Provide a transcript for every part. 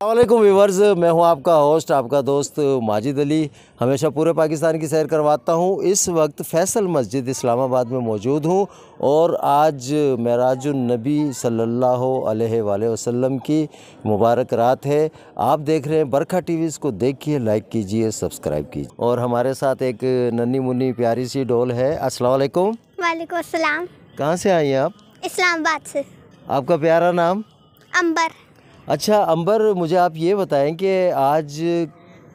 السلام علیکم ویورز میں ہوں آپ کا ہوسٹ آپ کا دوست ماجد علی ہمیشہ پورے پاکستان کی سیر کرواتا ہوں اس وقت فیصل مسجد اسلام آباد میں موجود ہوں اور آج معراج النبی صلی اللہ علیہ وآلہ وسلم کی مبارک رات ہے آپ دیکھ رہے ہیں برکھا ٹی ویز کو دیکھئے لائک کیجئے سبسکرائب کیجئے اور ہمارے ساتھ ایک ننی منی پیاری سی ڈول ہے السلام علیکم وعلیکم السلام کہاں سے آئیں آپ اسلام آباد سے آپ کا پیارا نام امبر اچھا امبر مجھے آپ یہ بتائیں کہ آج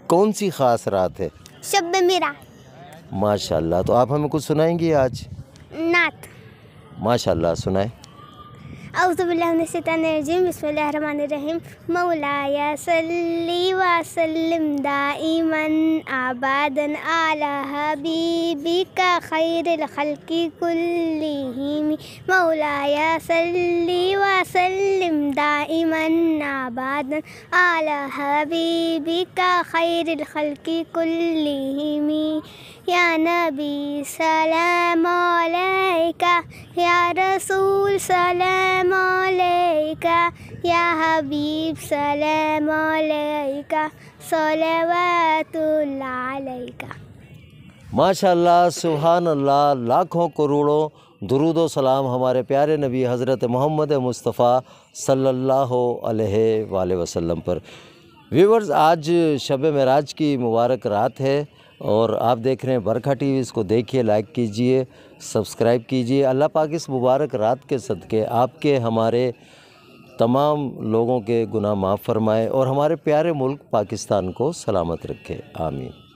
کون سی خاص رات ہے شب میرا ماشاء اللہ تو آپ ہمیں کچھ سنائیں گی آج نات ماشاء اللہ سنائیں أعوذ بالله من الشيطان الرجيم بسم الله الرحمن الرحيم مولاي صلي وسلم دائما أبدا على حبيبك خير الخلق كلهم مولاي صلي وسلم دائما أبدا على حبيبك خير الخلق كلهم يا نبي سلام عليك یا یا رسول سلام سلام علیکہ علیکہ حبیب صلوات اللہ علیکہ سبحان اللہ لاکھوں کروڑوں درود و سلام ہمارے پیارے نبی حضرت محمد مصطفیٰ صلی اللہ علیہ وآلہ وسلم پر ویورز آج شب مراج کی مبارک رات ہے اور آپ دیکھ رہے ہیں برکھا ٹی وی اس کو دیکھیے لائک کیجئے سبسکرائب کیجئے اللہ پاک اس مبارک رات کے صدقے آپ کے ہمارے تمام لوگوں کے گناہ معاف فرمائے اور ہمارے پیارے ملک پاکستان کو سلامت رکھے آمین